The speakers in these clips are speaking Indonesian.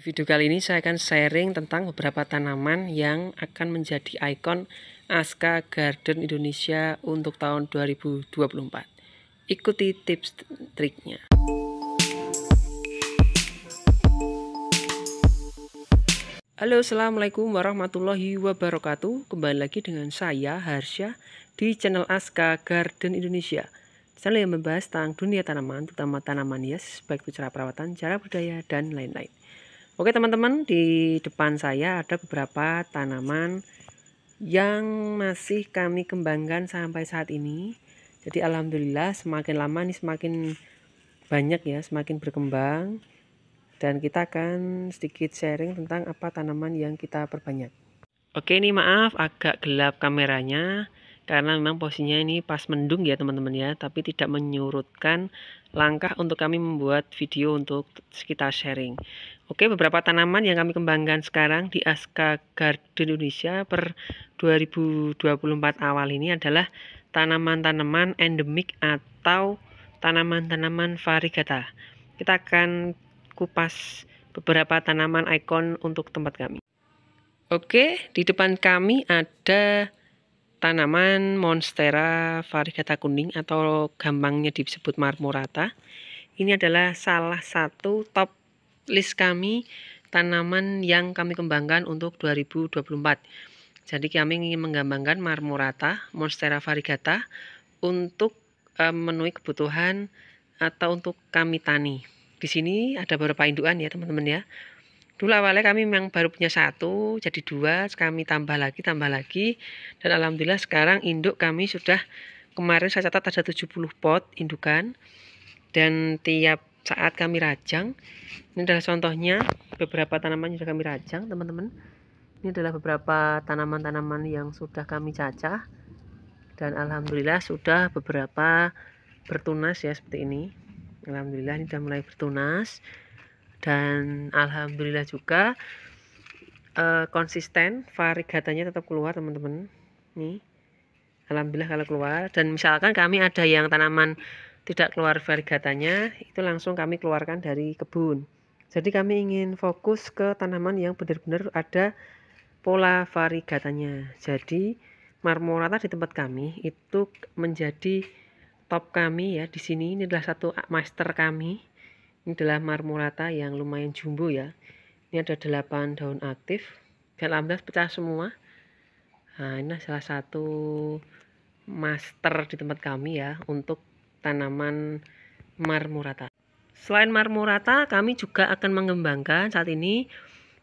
Di video kali ini saya akan sharing tentang beberapa tanaman yang akan menjadi ikon Aska Garden Indonesia untuk tahun 2024. Ikuti tips triknya. Halo assalamualaikum warahmatullahi wabarakatuh Kembali lagi dengan saya Harsha di channel Aska Garden Indonesia Channel yang membahas tentang dunia tanaman, terutama tanaman hias Baik itu cara perawatan, cara budaya, dan lain-lain Oke teman-teman, di depan saya ada beberapa tanaman yang masih kami kembangkan sampai saat ini. Jadi alhamdulillah semakin lama nih semakin banyak ya, semakin berkembang. Dan kita akan sedikit sharing tentang apa tanaman yang kita perbanyak. Oke ini maaf agak gelap kameranya karena memang posisinya ini pas mendung ya teman-teman ya tapi tidak menyurutkan langkah untuk kami membuat video untuk kita sharing Oke, beberapa tanaman yang kami kembangkan sekarang di Aska Garden Indonesia per 2024 awal ini adalah tanaman-tanaman endemik atau tanaman-tanaman varigata. Kita akan kupas beberapa tanaman ikon untuk tempat kami. Oke, di depan kami ada tanaman Monstera varigata kuning atau gampangnya disebut marmorata. Ini adalah salah satu top list kami tanaman yang kami kembangkan untuk 2024. Jadi kami ingin mengembangkan marmorata, monstera variegata untuk eh, memenuhi kebutuhan atau untuk kami tani. Di sini ada beberapa indukan ya teman-teman ya. Dulu awalnya kami memang baru punya satu, jadi dua, kami tambah lagi, tambah lagi. Dan alhamdulillah sekarang induk kami sudah, kemarin saya catat ada 70 pot indukan. Dan tiap saat kami rajang ini adalah contohnya beberapa tanaman yang sudah kami rajang teman-teman ini adalah beberapa tanaman-tanaman yang sudah kami cacah dan alhamdulillah sudah beberapa bertunas ya seperti ini alhamdulillah ini sudah mulai bertunas dan alhamdulillah juga uh, konsisten varigatanya tetap keluar teman-teman nih alhamdulillah kalau keluar dan misalkan kami ada yang tanaman tidak keluar variegatannya itu langsung kami keluarkan dari kebun jadi kami ingin fokus ke tanaman yang benar-benar ada pola variegatannya jadi marmorata di tempat kami itu menjadi top kami ya di sini ini adalah satu master kami ini adalah marmorata yang lumayan jumbo ya ini ada 8 daun aktif dan alhamdulillah pecah semua nah ini salah satu master di tempat kami ya untuk tanaman marmurata. Selain marmurata, kami juga akan mengembangkan saat ini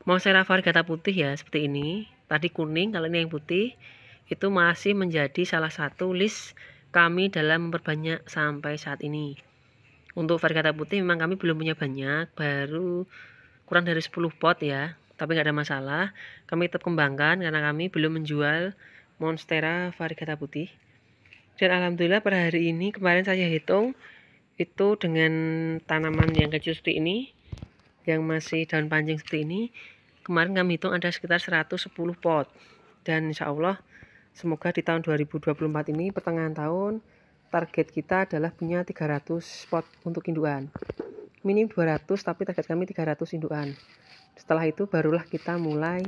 Monstera varigata putih ya, seperti ini. Tadi kuning, kalau ini yang putih, itu masih menjadi salah satu list kami dalam memperbanyak sampai saat ini. Untuk varigata putih memang kami belum punya banyak, baru kurang dari 10 pot ya, tapi nggak ada masalah. Kami tetap kembangkan karena kami belum menjual Monstera varigata putih dan alhamdulillah per hari ini kemarin saya hitung itu dengan tanaman yang kecil seperti ini yang masih daun panjang seperti ini kemarin kami hitung ada sekitar 110 pot dan insya Allah semoga di tahun 2024 ini pertengahan tahun target kita adalah punya 300 pot untuk induan minim 200 tapi target kami 300 induan setelah itu barulah kita mulai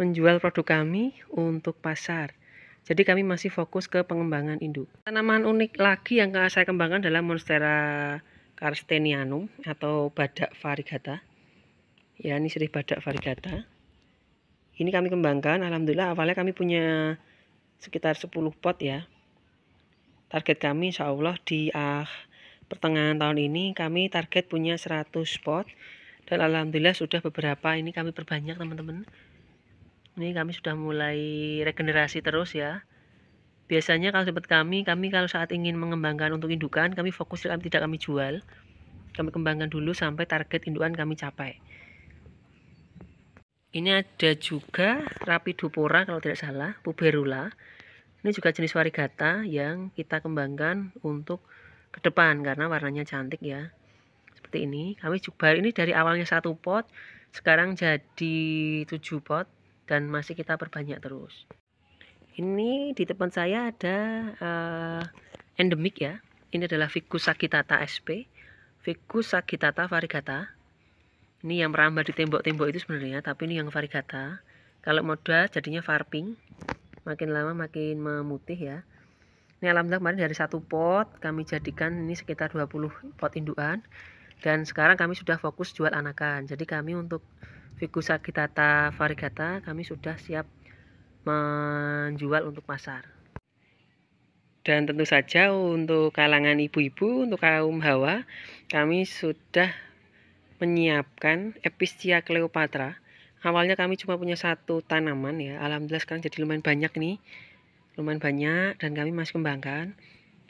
menjual produk kami untuk pasar jadi kami masih fokus ke pengembangan induk. Tanaman unik lagi yang saya kembangkan adalah Monstera carstenianum atau badak varigata. Ya, ini sirih badak varigata. Ini kami kembangkan, alhamdulillah awalnya kami punya sekitar 10 pot ya. Target kami insya Allah di ah, pertengahan tahun ini kami target punya 100 pot dan alhamdulillah sudah beberapa ini kami perbanyak teman-teman ini kami sudah mulai regenerasi terus ya biasanya kalau dapat kami kami kalau saat ingin mengembangkan untuk indukan kami fokus kami tidak kami jual kami kembangkan dulu sampai target indukan kami capai ini ada juga rapidopora kalau tidak salah puberula ini juga jenis varigata yang kita kembangkan untuk ke depan karena warnanya cantik ya seperti ini kami juga ini dari awalnya satu pot sekarang jadi tujuh pot dan masih kita perbanyak terus. Ini di depan saya ada uh, endemik ya. Ini adalah Ficus sagittata sp, Ficus sagittata varigata. Ini yang merambat di tembok-tembok itu sebenarnya, tapi ini yang varigata. Kalau moda jadinya varping. Makin lama makin memutih ya. Ini alhamdulillah kemarin dari satu pot kami jadikan ini sekitar 20 pot indukan dan sekarang kami sudah fokus jual anakan. Jadi kami untuk Ficus agitata varigata kami sudah siap menjual untuk pasar. Dan tentu saja untuk kalangan ibu-ibu, untuk kaum hawa, kami sudah menyiapkan Episcia Cleopatra. Awalnya kami cuma punya satu tanaman ya, alhamdulillah sekarang jadi lumayan banyak nih. Lumayan banyak dan kami masih kembangkan.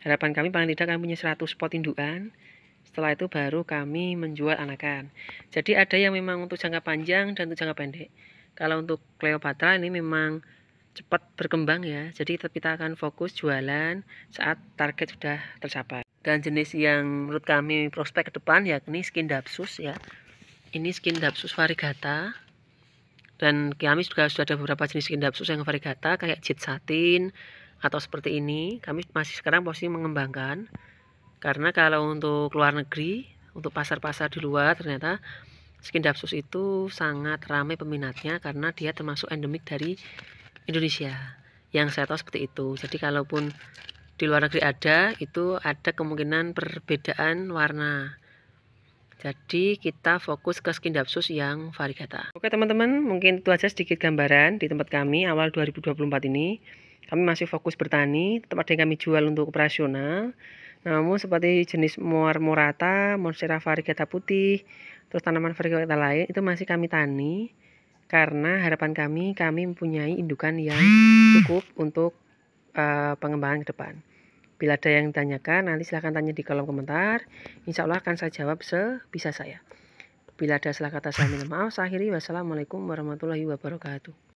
Harapan kami paling tidak kami punya 100 pot indukan setelah itu baru kami menjual anakan. Jadi ada yang memang untuk jangka panjang dan untuk jangka pendek. Kalau untuk Cleopatra ini memang cepat berkembang ya. Jadi kita akan fokus jualan saat target sudah tercapai. Dan jenis yang menurut kami prospek ke depan yakni skin dapsus ya. Ini skin dapsus varigata. Dan kami juga sudah ada beberapa jenis skin dapsus yang varigata kayak jet satin atau seperti ini. Kami masih sekarang posisi mengembangkan karena kalau untuk luar negeri untuk pasar-pasar di luar ternyata skin dapsus itu sangat ramai peminatnya karena dia termasuk endemik dari Indonesia yang saya tahu seperti itu jadi kalaupun di luar negeri ada itu ada kemungkinan perbedaan warna jadi kita fokus ke skin dapsus yang varigata oke teman-teman mungkin itu aja sedikit gambaran di tempat kami awal 2024 ini kami masih fokus bertani Tempat yang kami jual untuk operasional namun seperti jenis muar murata monstera variegata putih, terus tanaman variegata lain itu masih kami tani karena harapan kami kami mempunyai indukan yang cukup untuk uh, pengembangan ke depan. Bila ada yang ditanyakan, nanti silahkan tanya di kolom komentar. Insya Allah akan saya jawab sebisa saya. Bila ada salah kata saya minta maaf. Saya akhiri. Wassalamualaikum warahmatullahi wabarakatuh.